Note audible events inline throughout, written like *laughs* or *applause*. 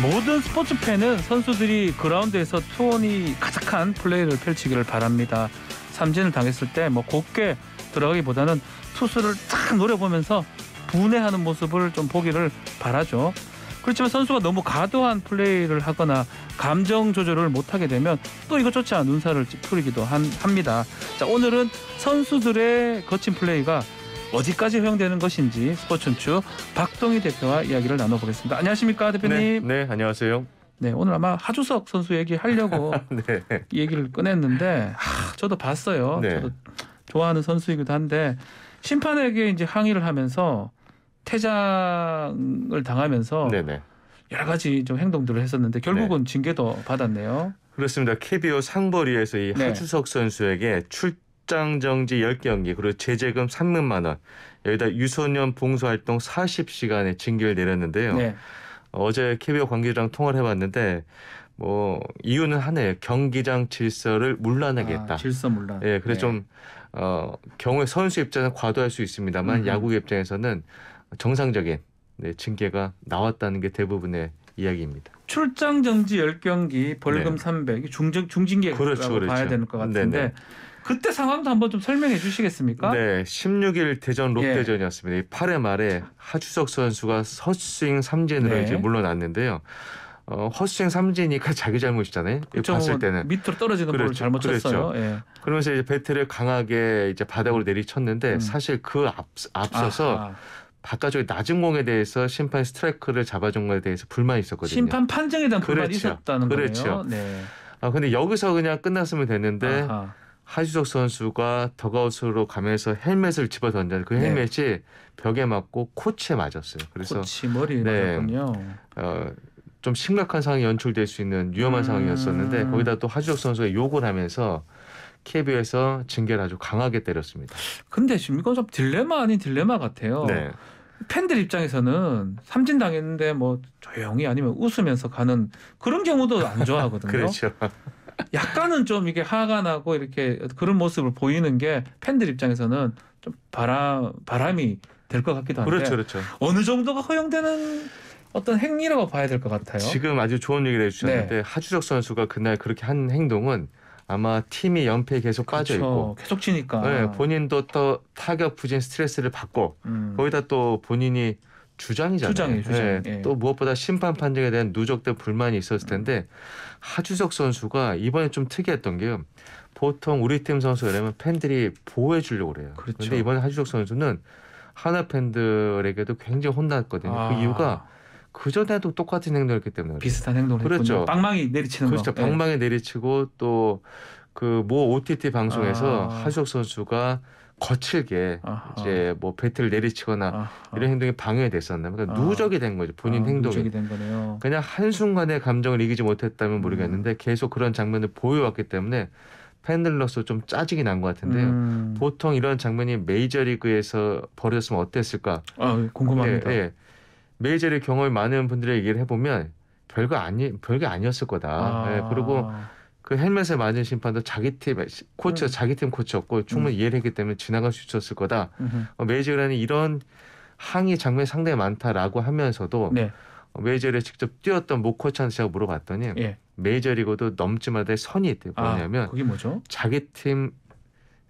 모든 스포츠 팬은 선수들이 그라운드에서 투혼이 가득한 플레이를 펼치기를 바랍니다. 삼진을 당했을 때뭐 곱게 들어가기보다는 투수를 탁 노려보면서 분해하는 모습을 좀 보기를 바라죠. 그렇지만 선수가 너무 과도한 플레이를 하거나 감정 조절을 못하게 되면 또 이것조차 눈살을 찌푸리기도 한, 합니다. 자, 오늘은 선수들의 거친 플레이가 어디까지 허용되는 것인지 스포츠춘추 박동희 대표와 이야기를 나눠보겠습니다. 안녕하십니까 대표님? 네, 네 안녕하세요. 네, 오늘 아마 하주석 선수 얘기 하려고 *laughs* 네. 얘기를 꺼냈는데 하, 아, 저도 봤어요. 네. 저도 좋아하는 선수이기도 한데 심판에게 이제 항의를 하면서 퇴장을 당하면서 네네. 네. 여러 가지 좀 행동들을 했었는데 결국은 네. 징계도 받았네요. 그렇습니다. KBO 상벌위에서 이 네. 하주석 선수에게 출 출장 정지 10개 기 그리고 제재금 3 0만원 여기다 유소년 봉사활동 40시간의 징계를 내렸는데요. 네. 어제 KBO 관계자랑 통화를 해봤는데 뭐 이유는 하나예요. 경기장 질서를 물란하겠다 아, 질서 물란. 예, 그래서 네. 좀 어, 경우에 선수 입장에서 과도할 수 있습니다만 음. 야구 입장에서는 정상적인 네, 징계가 나왔다는 게 대부분의 이야기입니다. 출장 정지 10경기 벌금 네. 300 중징계라고 그렇죠, 그렇죠. 봐야 되는 것 같은데 네네. 그때 상황도 한번 좀 설명해 주시겠습니까? 네, 16일 대전 롯데전이었습니다. 예. 8회 말에 하주석 선수가 서스윙 삼진으로 네. 이제 물러났는데요. 어, 헛스윙 삼진이니까 *laughs* 자기 잘못이잖아요. 그쵸, 봤을 뭐 때는 밑으로 떨어지는 그렇죠, 볼을 잘못 그랬죠. 쳤어요. 그렇죠. 예. 그러면서 이제 배트를 강하게 이제 바닥으로 내리쳤는데 음. 사실 그 앞, 앞서서 아하. 바깥쪽의 낮은 공에 대해서 심판 스트라이크를 잡아준 거에 대해서 불만이 있었거든요. 심판 판정에 대한 그렇죠. 있었다는 거예요. 그렇죠. 네. 아 근데 여기서 그냥 끝났으면 됐는데 아하. 하지석 선수가 더가웃으로 가면서 헬멧을 집어 던졌그 네. 헬멧이 네. 벽에 맞고 코치에 맞았어요. 그래서 코치 머리에 네, 맞군요 어, 좀 심각한 상황이 연출될 수 있는 위험한 음. 상황이었었는데 거기다 또하지석 선수가 욕을 하면서 KBO에서 징계를 아주 강하게 때렸습니다. 근데 지금 이건 좀 딜레마 아닌 딜레마 같아요. 네. 팬들 입장에서는 삼진 당했는데 뭐 조용히 아니면 웃으면서 가는 그런 경우도 안 좋아하거든요. *laughs* 그렇죠. 약간은 좀 이게 화가 나고 이렇게 그런 모습을 보이는 게 팬들 입장에서는 좀 바람 바람이 될 것 같기도 한데 그렇죠, 그렇죠. 어느 정도가 허용되는 어떤 행위라고 봐야 될 것 같아요. 지금 아주 좋은 얘기를 해주셨는데 네. 하주석 선수가 그날 그렇게 한 행동은 아마 팀이 연패 계속 빠져 있고 계속 치니까 네, 본인도 또 타격 부진 스트레스를 받고 음. 거기다 또 본인이 주장이잖아요. 주장이 주장. 예, 예. 또 무엇보다 심판 판정에 대한 누적된 불만이 있었을 음. 텐데 음. 하주석 선수가 이번에 좀 특이했던 게 보통 우리 팀 선수 그러면 팬들이 보호해 주려고 그래요. 그렇죠. 그런데 이번에 하주석 선수는 하나 팬들에게도 굉장히 혼났거든요. 그 아. 그 이유가 그 전에도 똑같은 행동을 했기 때문에 비슷한 행동을 그렇죠. 했군 방망이 내리치는 그렇죠. 거. 방망이 예. 내리치고 또 그 모 OTT 방송에서 아. 하주석 선수가 거칠게 아하. 이제 뭐 배틀 내리치거나 아하. 이런 행동이 방해됐었나 그러니까 아하. 누적이 된 거죠 본인 아, 행동이 그냥 한순간의 감정을 이기지 못했다면 모르겠는데 음. 계속 그런 장면을 보여왔기 때문에 팬들로서 좀 짜증이 난 것 같은데요. 음. 보통 이런 장면이 메이저리그에서 벌어졌으면 어땠을까? 아, 궁금합니다. 예, 예. 메이저리그 경험이 많은 분들의 얘기를 해보면 별거 아니 별게 아니었을 거다. 아. 예, 그리고 그헬멧에 맞은 심판도 자기 팀 코치 음. 자기 팀 코치였고 충분히 음. 이해를 했기 때문에 지나갈 수 있었을 거다. 어, 메이저라는 이런 항의 장면이 상당히 많다라고 하면서도 네. 어, 메이저를 직접 뛰었던 모 코치한테 제가 물어봤더니 예. 메이저리그도 넘지마다 선이 있대요. 아, 뭐냐면 아, 그게 뭐죠? 자기 팀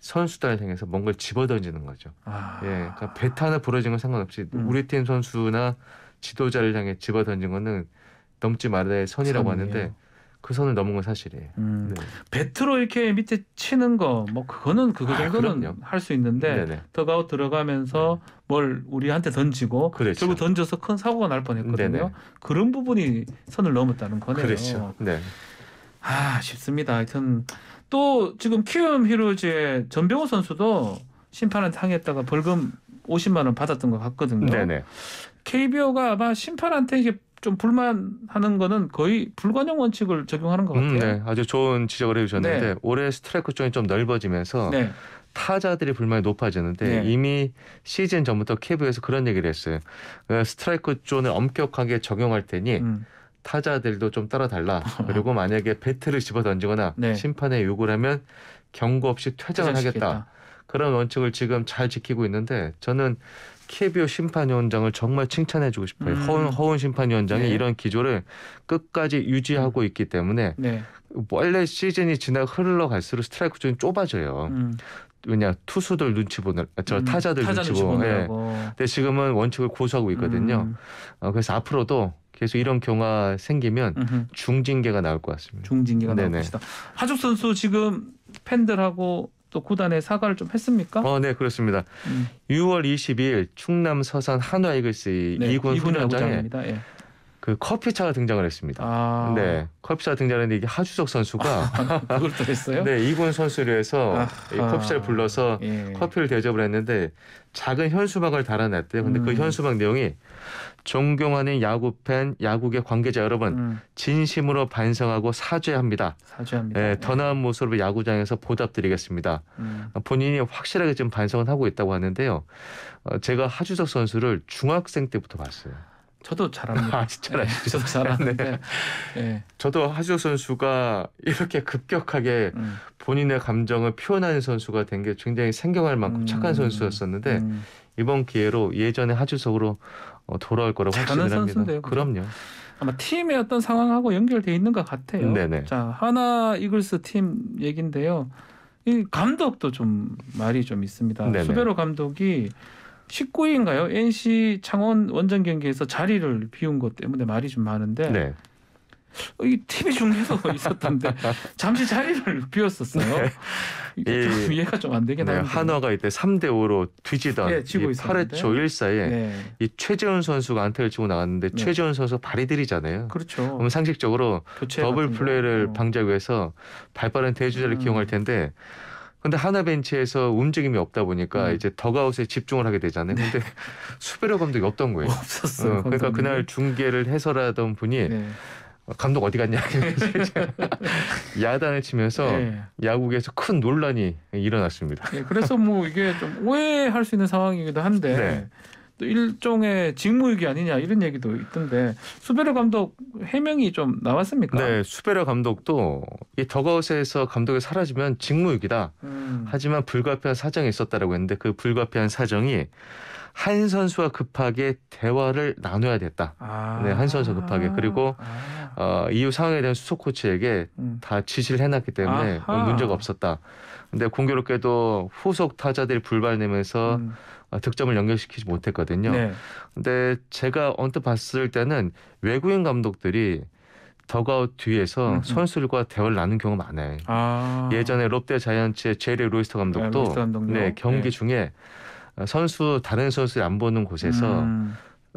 선수단을 향해서 뭔가를 집어던지는 거죠. 아. 예, 그러니까 배타나 부러진 건 상관없이 음. 우리 팀 선수나 지도자를 향해 집어던진 거는 넘지 말아야 선이라고 선이에요. 하는데 그 선을 넘은 건 사실이에요. 음. 네. 배트로 이렇게 밑에 치는 거뭐 그거는 그거 아, 정도는 아, 할수 있는데 더가웃 들어가면서 네. 뭘 우리한테 던지고 그렇죠. 결국 던져서 큰 사고가 날 뻔했거든요. 네네. 그런 부분이 선을 넘었다는 거네요. 그렇죠. 네. 아 쉽습니다. 하여튼 또 지금 키움 히로즈의 전병호 선수도 심판한테 항했다가 벌금 50만 원 받았던 것 같거든요. 네네. KBO가 아마 심판한테 이게 좀 불만하는 거는 거의 불관용 원칙을 적용하는 것 같아요. 음, 네, 아주 좋은 지적을 해주셨는데 네. 올해 스트라이크 존이 좀 넓어지면서 네. 타자들이 불만이 높아지는데 네. 이미 시즌 전부터 KBO에서 그런 얘기를 했어요. 그러니까 스트라이크 존을 엄격하게 적용할 테니 음. 타자들도 좀 따라달라. *laughs* 그리고 만약에 배트를 집어 던지거나 네. 심판에 요구를 하면 경고 없이 퇴장을 퇴장시키겠다. 하겠다. 그런 원칙을 지금 잘 지키고 있는데 저는 KBO 심판위원장을 정말 칭찬해주고 싶어요. 음. 허운, 허운 심판위원장이 네. 이런 기조를 끝까지 유지하고 있기 때문에 네. 원래 시즌이 지나 흘러갈수록 스트라이크 존이 좁아져요. 음. 왜냐 투수들 눈치 보는저 아, 음, 타자들 눈치 보는 네. 예. 근데 지금은 원칙을 고수하고 있거든요. 음. 어, 그래서 앞으로도 계속 이런 경화가 생기면 음흠. 중징계가 나올 것 같습니다. 중징계가 네네. 나올 것이다. 하죽 선수 지금 팬들하고 또 구단에 사과를 좀 했습니까? 어, 네, 그렇습니다. 음. 6월 22일 충남 서산 한화 이글스 네, 2군 훈련장에 예. 그 커피차가 등장을 했습니다. 아. 네, 커피차 등장했 이게 하주석 선수가 아, 그걸 또 했어요? *laughs* 네, 2군 선수를 해서 아, 커피차를 아, 불러서 예. 커피를 대접을 했는데 작은 현수막을 달아놨대요. 근데 그 음. 그 현수막 내용이 존경하는 야구 팬, 야구계 관계자 여러분, 음. 진심으로 반성하고 사죄합니다. 사죄합니다. 예, 네. 더 나은 모습으로 야구장에서 보답드리겠습니다. 음. 어, 본인이 확실하게 지금 반성은 하고 있다고 하는데요. 어, 제가 하주석 선수를 중학생 때부터 봤어요. 저도 잘합니다. 아, 진짜 네, 저도 *laughs* 네. 잘하는데. 네. 저도 하주 선수가 이렇게 급격하게 음. 본인의 감정을 표현하는 선수가 된 게 굉장히 생경할 만큼 음. 착한 선수였었는데 음. 이번 기회로 예전의 하주석으로 어, 돌아올 거라고 확신을 선수인데요, 그럼요. 아마 팀의 어떤 상황하고 연결돼 있는 것 같아요. 네네. 자 하나 이글스 팀 얘긴데요. 감독도 좀 말이 좀 있습니다. 네네. 수베로 감독이 1 9위인가요 NC 창원 원정 경기에서 자리를 비운 것 때문에 말이 좀 많은데 네. 이 TV 중에서 *laughs* 있었던데 잠시 자리를 비웠었어요. 네. 이좀 이해가 좀 안 되긴 하는데 네, 한화가 이때 3대 5로 뒤지던 예, 8회 초 1사에 네. 이 최재훈 선수가 안타를 치고 나갔는데 네. 최재훈 선수 발이 들이잖아요 그렇죠. 그럼 상식적으로 더블 플레이를 어. 방지하기 위해서 발빠른 대주자를 음. 기용할 텐데 근데 하나 벤치에서 움직임이 없다 보니까 음. 이제 더가웃에 집중을 하게 되잖아요. 네. 근데 수베로 감독이 없던 거예요. 없었어요. 어, 그러니까 그날 중계를 해설하던 분이 네. 어, 감독 어디 갔냐 *laughs* 야단을 치면서 네. 야구계에서 큰 논란이 일어났습니다. 네, 그래서 뭐 이게 좀 오해할 수 있는 상황이기도 한데 네. 또 일종의 직무유기 아니냐 이런 얘기도 있던데 수베르 감독 해명이 좀 나왔습니까? 네, 수베르 감독도 이 더가웃에서 감독이 사라지면 직무유기다. 음. 하지만 불가피한 사정이 있었다라고 했는데 그 불가피한 사정이 한 선수와 급하게 대화를 나눠야 됐다. 아. 네, 한 선수 급하게 그리고 아. 어, 이후 상황에 대한 수석 코치에게 음. 다 지시를 해놨기 때문에 아하. 뭐 문제가 없었다. 근데 공교롭게도 후속 타자들이 불발내면서 음. 아, 득점을 연결시키지 못했거든요. 네. 근데 제가 언뜻 봤을 때는 외국인 감독들이 더그아웃 뒤에서 선수들과 대화를 나눈 경우가 많아요. 아. 예전에 롯데 자이언츠의 제리 로이스터 감독도 아, 네, 경기 네. 중에 선수 다른 선수를 안 보는 곳에서 음.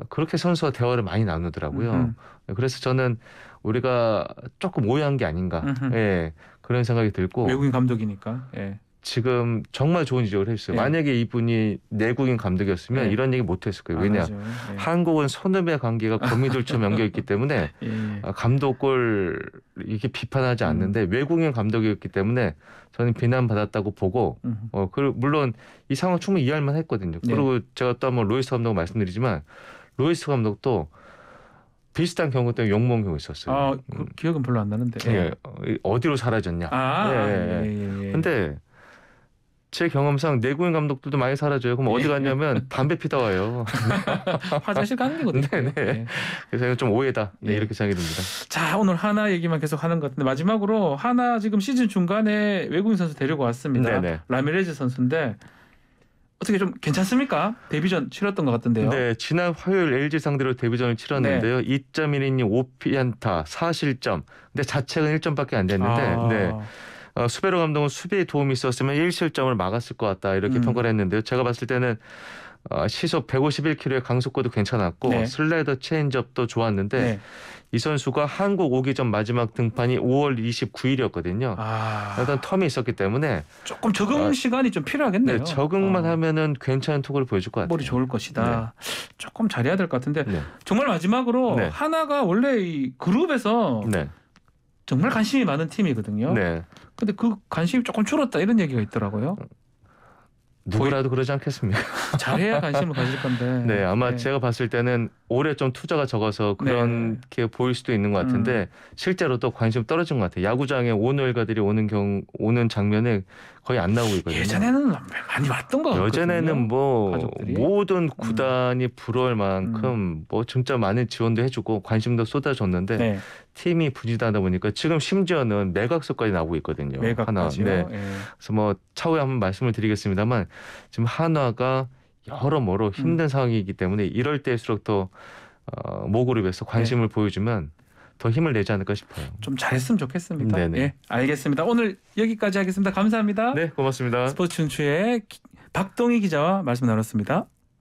그렇게 선수와 대화를 많이 나누더라고요. 음흠. 네, 그래서 저는 우리가 조금 오해한 게 아닌가. 예. 그런 생각이 들고 외국인 감독이니까. 예. 지금 정말 좋은 지적을 해주어요 네. 예. 만약에 이분이 내국인 감독이었으면 네. 이런 얘기 못했을 거예요. 아, 왜냐, 네. 한국은 선후배 관계가 거미줄처럼 연결 있기 때문에 예. 아, 감독을 이렇게 비판하지 않는데 음. 외국인 감독이었기 때문에 저는 비난받았다고 보고 음. 어, 그 물론 이 상황 충분히 이해할 만했거든요. 그리고 제가 또 한 번 로이스 감독 말씀드리지만 로이스 감독도 비슷한 경우 때문에 욕먹은 경우 있었어요. 아, 그 기억은 별로 안 나는데. 예. 어, 어디로 사라졌냐. 아, 예. 예. 예. 근데 제 경험상 내구인 감독들도 많이 사라져요. 그럼 어디 예. 갔냐면 *laughs* 담배 피다 와요. *laughs* 화장실 가는 거거든요. *laughs* 네네. 네. 그래서 이건 좀 오해다. 네, 네. 이렇게 생각이 듭니다. 자 오늘 하나 얘기만 계속 하는 것 같은데 마지막으로 하나 지금 시즌 중간에 외국인 선수 데리고 왔습니다. 네네. 라미레즈 선수인데 어떻게 좀 괜찮습니까? 데뷔전 치렀던 것 같은데요. 네, 지난 화요일 LG 상대로 데뷔전을 치렀는데요. 네. 2 1인닝 5피안타 4실점. 근데 자책은 1점밖에 안 됐는데 아. 네. 어, 수베로 감독은 수비에 도움이 있었으면 1실점을 막았을 것 같다 이렇게 음. 평가를 했는데요. 제가 봤을 때는 어, 시속 151km의 강속구도 괜찮았고 네. 슬라이더 체인지업도 좋았는데 네. 이 선수가 한국 오기 전 마지막 등판이 5월 29일이었거든요. 아... 어떤 텀이 있었기 때문에 조금 적응 아, 시간이 좀 필요하겠네요. 네, 적응만 어... 하면은 괜찮은 투구를 보여줄 것 같아요. 머리 좋을 것이다. 네. 조금 잘해야 될 것 같은데 네. 정말 마지막으로 네. 하나가 원래 이 그룹에서 네. 정말 관심이 많은 팀이거든요. 네. 근데 그 관심이 조금 줄었다 이런 얘기가 있더라고요. 누구라도 그러지 않겠습니까? 잘해야 관심을 가질 건데. *laughs* 네, 아마 네. 제가 봤을 때는 올해 좀 투자가 적어서 그렇게 네. 보일 수도 있는 것 같은데 음. 실제로 또 관심 떨어진 것 같아요. 야구장에 온월가들이 오는 경 오는 장면에 거의 안 나오고 있거든요. 예전에는 많이 왔던 거 같아요. 예전에는 뭐 가족들이? 모든 음. 구단이 부러울 만큼 음. 뭐 진짜 많은 지원도 해주고 관심도 쏟아졌는데 네. 팀이 부진하다 보니까 지금 심지어는 매각서까지 나오고 있거든요. 매각까지요? 하나. 네. 예. 그래서 뭐 차후에 한번 말씀을 드리겠습니다만 지금 한화가 여러모로 음. 힘든 음. 상황이기 때문에 이럴 때일수록 더 어, 모그룹에서 관심을 네. 보여주면 더 힘을 내지 않을까 싶어요. 좀 잘했으면 좋겠습니다. 네네. 예, 알겠습니다. 오늘 여기까지 하겠습니다. 감사합니다. 네, 고맙습니다. 스포츠 춘추의 박동희 기자와 말씀 나눴습니다.